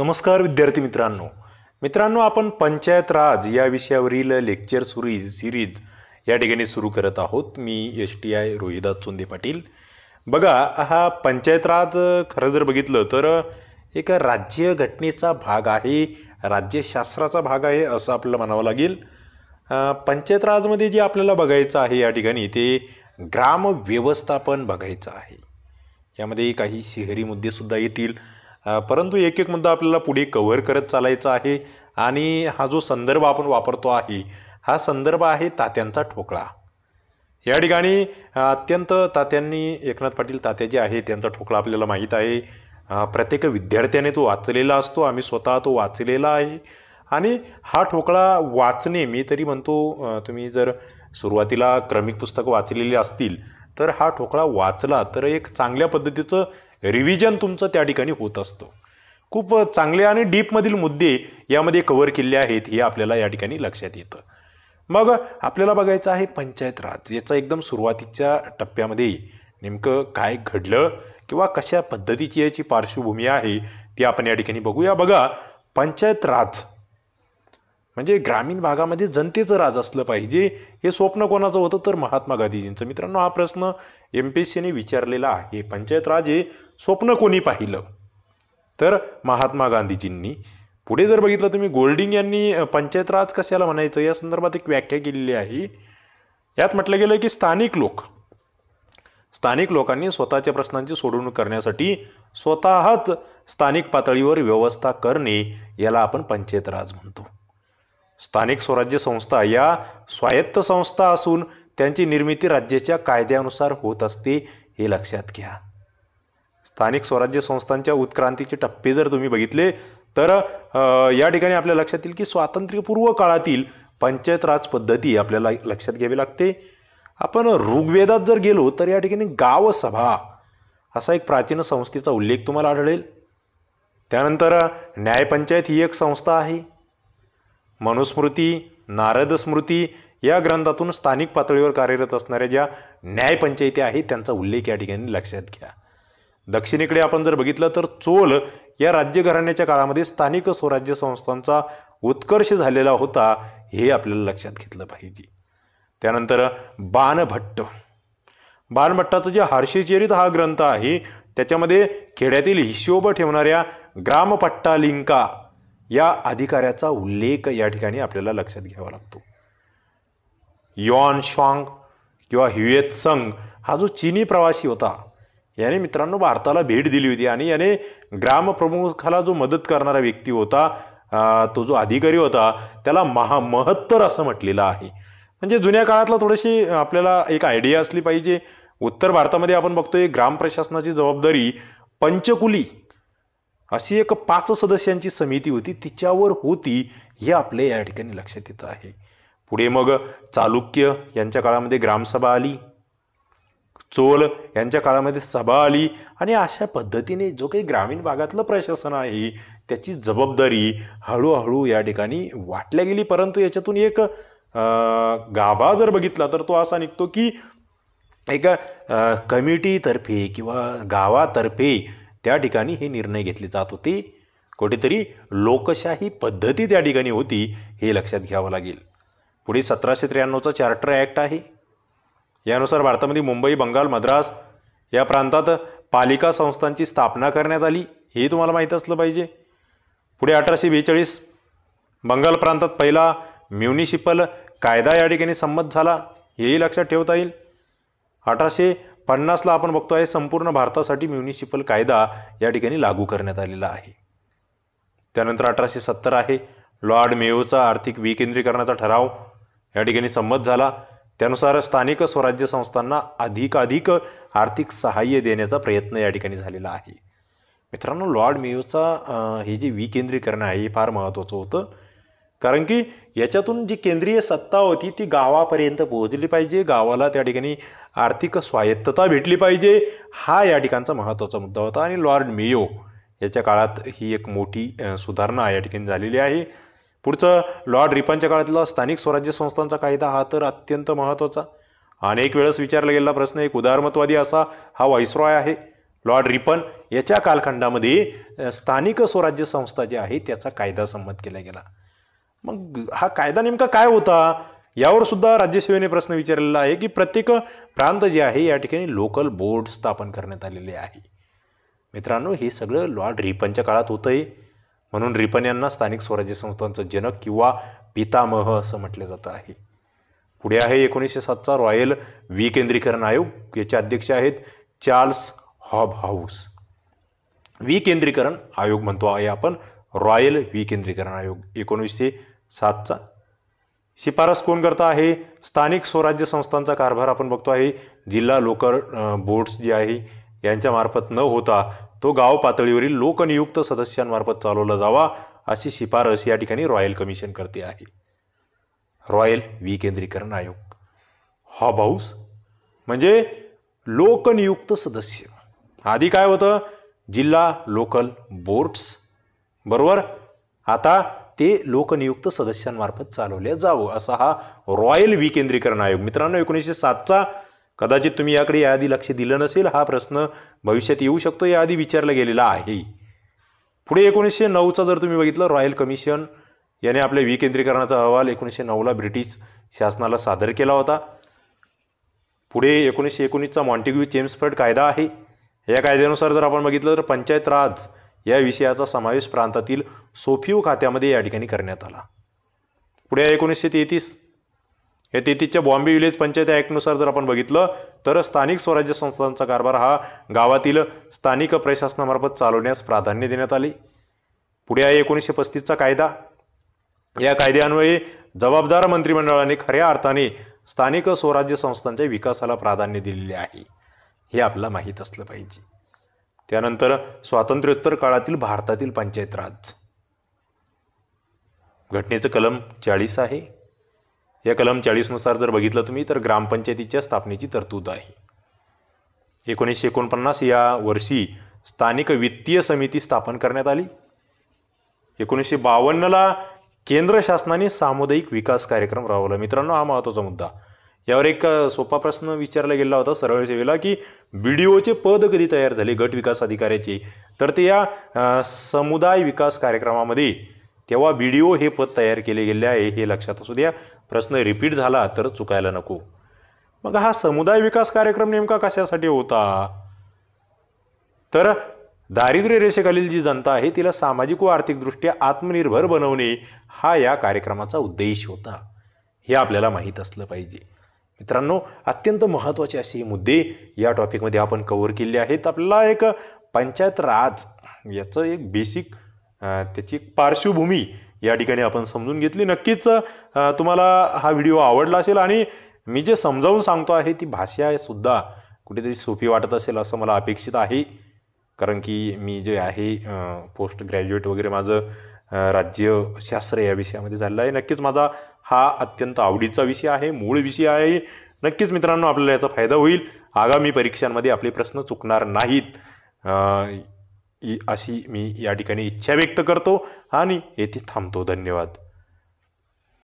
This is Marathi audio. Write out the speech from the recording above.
नमस्कार विद्यार्थी मित्रांनो मित्रांनो आपण पंचायत राज या विषयावरील लेक्चर सुरीज सिरीज या ठिकाणी सुरू करत आहोत मी S T I Rohidas Chonde Patil बघा हा पंचायत राज खरं जर बघितलं तर एक राज्य घटनेचा भाग आहे राज्यशास्त्राचा भाग आहे असं आपल्याला म्हणावं लागेल पंचायत राजमध्ये जे आपल्याला बघायचं आहे या ठिकाणी ते ग्राम व्यवस्थापन बघायचं आहे यामध्ये काही शहरी मुद्देसुद्धा येतील परंतु एक एक मुद्दा आपल्याला पुढे कव्हर करत चालायचा आहे आणि हा जो संदर्भ आपण वापरतो आहे हा संदर्भ आहे तात्यांचा ठोकळा या ठिकाणी अत्यंत तात्यांनी एकनाथ पाटील तात्या जे आहे त्यांचा ठोकळा आपल्याला माहीत आहे प्रत्येक विद्यार्थ्याने तो वाचलेला असतो आम्ही स्वतः तो वाचलेला आहे आणि हा ठोकळा वाचणे मी तरी म्हणतो तुम्ही जर सुरुवातीला क्रमिक पुस्तकं वाचलेली असतील तर हा ठोकळा वाचला तर एक चांगल्या पद्धतीचं रिव्हिजन तुमचं त्या ठिकाणी होत असतं खूप चांगले आणि डीपमधील मुद्दे यामध्ये कव्हर केले आहेत हे आपल्याला या ठिकाणी लक्षात येतं मग आपल्याला बघायचं आहे पंचायत राज याचा एकदम सुरुवातीच्या टप्प्यामध्ये नेमकं काय घडलं किंवा कशा पद्धतीची याची पार्श्वभूमी आहे ती आपण या ठिकाणी बघूया बघा पंचायत राज म्हणजे ग्रामीण भागामध्ये जनतेचं राज असलं पाहिजे हे स्वप्न कोणाचं होतं तर महात्मा गांधीजींचं मित्रांनो हा प्रश्न एम पी एस सीने विचारलेला आहे पंचायत राज हे स्वप्न कोणी पाहिलं तर महात्मा गांधीजींनी पुढे जर बघितलं तुम्ही गोल्डिंग यांनी पंचायत राज कशाला म्हणायचं या संदर्भात एक व्याख्या केलेली आहे यात म्हटलं गेलं की स्थानिक लोक स्थानिक लोकांनी स्वतःच्या प्रश्नांची सोडवणूक करण्यासाठी स्वतःच स्थानिक पातळीवर व्यवस्था करणे याला आपण पंचायत राज म्हणतो स्थानिक स्वराज्य संस्था या स्वायत्त संस्था असून त्यांची निर्मिती राज्याच्या कायद्यानुसार होत असते हे लक्षात घ्या स्थानिक स्वराज्य संस्थांच्या उत्क्रांतीचे टप्पे जर तुम्ही बघितले तर या ठिकाणी आपल्या लक्षात येईल की स्वातंत्र्यपूर्व काळातील पंचायत राज पद्धती आपल्याला लक्षात घ्यावी लागते आपण ऋग्वेदात जर गेलो तर या ठिकाणी गावसभा असा एक प्राचीन संस्थेचा उल्लेख तुम्हाला आढळेल त्यानंतर न्यायपंचायत ही एक संस्था आहे मनुस्मृती नारद स्मृती या ग्रंथातून स्थानिक पातळीवर कार्यरत असणाऱ्या ज्या न्यायपंचायती आहेत त्यांचा उल्लेख या ठिकाणी लक्षात घ्या दक्षिणेकडे आपण जर बघितलं तर चोल या राज्यघराण्याच्या काळामध्ये स्थानिक स्वराज्य संस्थांचा उत्कर्ष झालेला होता हे आपल्याला लक्षात घेतलं पाहिजे त्यानंतर बाणभट्ट बाणभट्टाचं जे हर्षचरित हा ग्रंथ आहे त्याच्यामध्ये खेड्यातील हिशोब ठेवणाऱ्या ग्रामपट्टालिंका या अधिकाऱ्याचा उल्लेख या ठिकाणी आपल्याला लक्षात घ्यावा लागतो युआन शॉंग किंवा ह्युएत संग हा जो चीनी प्रवासी होता याने मित्रांनो भारताला भेट दिली होती आणि याने ग्रामप्रमुखाला जो मदत करणारा व्यक्ती होता तो जो अधिकारी होता त्याला महामहत्तर असं म्हटलेलं आहे म्हणजे जुन्या काळातला थोडीशी आपल्याला एक आयडिया असली पाहिजे उत्तर भारतामध्ये आपण बघतोय ग्राम प्रशासनाची जबाबदारी पंचकुली अशी एक पाच सदस्यांची समिती होती तिच्यावर होती हे आपले या ठिकाणी लक्षात येत आहे पुढे मग चालुक्य यांच्या काळामध्ये ग्रामसभा आली चोल यांच्या काळामध्ये सभा आली आणि अशा पद्धतीने जो काही ग्रामीण भागातलं प्रशासन आहे त्याची जबाबदारी हळूहळू या ठिकाणी वाटल्या गेली परंतु याच्यातून एक गाभा जर बघितला तर तो असा निघतो की एका कमिटीतर्फे किंवा गावातर्फे त्या ठिकाणी हे निर्णय घेतले जात होते कुठेतरी लोकशाही पद्धती त्या ठिकाणी होती हे लक्षात घ्यावं लागेल पुढे सतराशे त्र्याण्णवचा चार्टर ॲक्ट आहे यानुसार भारतामध्ये मुंबई बंगाल मद्रास या प्रांतात पालिका संस्थांची स्थापना करण्यात आली हे तुम्हाला माहीत असलं पाहिजे पुढे अठराशे बेचाळीस बंगाल प्रांतात पहिला म्युनिसिपल कायदा या ठिकाणी संमत झाला हेही लक्षात ठेवता येईल अठराशे पन्नासला आपण बघतो आहे संपूर्ण भारतासाठी म्युनिसिपल कायदा या ठिकाणी लागू करण्यात आलेला आहे त्यानंतर अठराशे सत्तर आहे लॉर्ड मेयोचा आर्थिक विकेंद्रीकरणाचा ठराव या ठिकाणी संमत झाला त्यानुसार स्थानिक स्वराज्य संस्थांना अधिकाधिक आर्थिक सहाय्य देण्याचा प्रयत्न या ठिकाणी झालेला आहे मित्रांनो लॉर्ड मेयोचा हे जे विकेंद्रीकरण आहे हे फार महत्त्वाचं होतं कारण की याच्यातून जी केंद्रीय सत्ता होती ती गावापर्यंत पोहोचली पाहिजे गावाला त्या ठिकाणी आर्थिक स्वायत्तता भेटली पाहिजे हा या ठिकाणचा महत्त्वाचा मुद्दा होता आणि लॉर्ड मेयो याच्या काळात ही एक मोठी सुधारणा या ठिकाणी झालेली आहे पुढचं लॉर्ड रिपनच्या काळातला स्थानिक स्वराज्य संस्थांचा कायदा हा तर अत्यंत महत्त्वाचा अनेक वेळेस विचारला गेलेला प्रश्न एक उदारमतवादी असा हा व्हाईसरॉय आहे लॉर्ड रिपन याच्या कालखंडामध्ये स्थानिक स्वराज्य संस्था जी आहे त्याचा कायदा संमत केला गेला मग हा कायदा नेमका काय होता यावर सुद्धा राज्यसेवेने प्रश्न विचारलेला आहे की प्रत्येक प्रांत जे आहे या ठिकाणी लोकल बोर्ड स्थापन करण्यात आलेले आहे मित्रांनो हे सगळं लॉर्ड रिपनच्या काळात होतंय म्हणून रिपन यांना स्थानिक स्वराज्य संस्थांचं जनक किंवा पितामह असं म्हटलं जातं आहे पुढे आहे एकोणीसशे सातचा रॉयल विकेंद्रीकरण आयोग याचे अध्यक्ष आहेत चार्ल्स हॉब हाऊस विकेंद्रीकरण आयोग म्हणतो आहे आपण रॉयल विकेंद्रीकरण आयोग एकोणीसशे सातचा शिफारस कोण करता आहे स्थानिक स्वराज्य संस्थांचा कारभार आपण बघतो आहे जिल्हा लोकर बोर्ड्स जे आहे यांच्यामार्फत न होता तो गाव पातळीवरील लोकनियुक्त सदस्यांमार्फत चालवला जावा अशी शिफारस या ठिकाणी रॉयल कमिशन करते आहे रॉयल विकेंद्रीकरण आयोग हॉब हाऊस म्हणजे लोकनियुक्त सदस्य आधी काय होतं जिल्हा लोकल बोर्ड्स बरोबर आता ते लोकनियुक्त सदस्यांमार्फत चालवलं जावं असा हा रॉयल विकेंद्रीकरण आयोग मित्रांनो एकोणीसशे सातचा कदाचित तुम्ही याकडे याआधी लक्ष दिलं नसेल हा प्रश्न भविष्यात येऊ शकतो याआधी विचारला गेलेला आहे पुढे एकोणीसशे नऊचा जर तुम्ही बघितलं रॉयल कमिशन याने आपल्या विकेंद्रीकरणाचा अहवाल एकोणीसशे नऊला ब्रिटिश शासनाला सादर केला होता पुढे एकोणीसशे एकोणीसचा मॉन्टेग्यू चेम्सफर्ड कायदा आहे या कायद्यानुसार जर आपण बघितलं तर पंचायत राज या विषयाचा समावेश प्रांतातील सोफिओ खात्यामध्ये या ठिकाणी करण्यात आला पुढे एकोणीसशे तेहतीस या तेहतीसच्या बॉम्बे विलेज पंचायत ॲक्टनुसार जर आपण बघितलं तर स्थानिक स्वराज्य संस्थांचा कारभार हा गावातील स्थानिक प्रशासनामार्फत चालवण्यास प्राधान्य देण्यात आले पुढे आहे एकोणीसशे पस्तीसचा कायदा या कायद्यान्वये जबाबदार मंत्रिमंडळाने खऱ्या अर्थाने स्थानिक स्वराज्य संस्थांच्या विकासाला प्राधान्य दिलेले आहे हे आपल्याला माहीत असलं पाहिजे त्यानंतर स्वातंत्र्योत्तर काळातील भारतातील पंचायत राज घटनेचं कलम चाळीस आहे या कलम चाळीसनुसार जर बघितलं तुम्ही तर ग्रामपंचायतीच्या स्थापनेची तरतूद आहे एकोणीसशे एकोणपन्नास या वर्षी स्थानिक वित्तीय समिती स्थापन करण्यात आली एकोणीसशे बावन्नला केंद्र शासनाने सामुदायिक विकास कार्यक्रम राबवला मित्रांनो हा महत्त्वाचा मुद्दा यावर एक सोपा प्रश्न विचारला गेला होता सरळ सेवेला की व्हिडिओचे पद कधी तयार झाले गट विकास अधिकाऱ्याचे तर ते या समुदाय विकास कार्यक्रमामध्ये तेव्हा व्हिडिओ हे पद तयार केले गेले आहे हे लक्षात असू द्या प्रश्न रिपीट झाला तर चुकायला नको मग हा समुदाय विकास कार्यक्रम नेमका कशासाठी होता तर दारिद्र्य रेषेखालील जी जनता आहे तिला सामाजिक व आर्थिकदृष्ट्या आत्मनिर्भर बनवणे हा या कार्यक्रमाचा उद्देश होता हे आपल्याला माहीत असलं पाहिजे मित्रांनो अत्यंत महत्त्वाचे असे मुद्दे या टॉपिकमध्ये आपण कव्हर केले आहेत आपल्याला एक पंचायत राज याचं एक बेसिक त्याची एक पार्श्वभूमी या ठिकाणी आपण समजून घेतली नक्कीच तुम्हाला हा व्हिडिओ आवडला असेल आणि मी जे समजावून सांगतो आहे ती भाषा सुद्धा कुठेतरी सोपी वाटत असेल असं मला अपेक्षित आहे कारण की मी जे आहे पोस्ट ग्रॅज्युएट वगैरे माझं राज्यशास्त्र या विषयामध्ये झालेलं आहे नक्कीच माझा हा अत्यंत आवडीचा विषय आहे मूळ विषय आहे नक्कीच मित्रांनो आपल्याला याचा फायदा होईल आगामी परीक्षांमध्ये आपले प्रश्न चुकणार नाहीत अशी मी या ठिकाणी इच्छा व्यक्त करतो आणि येथे थांबतो धन्यवाद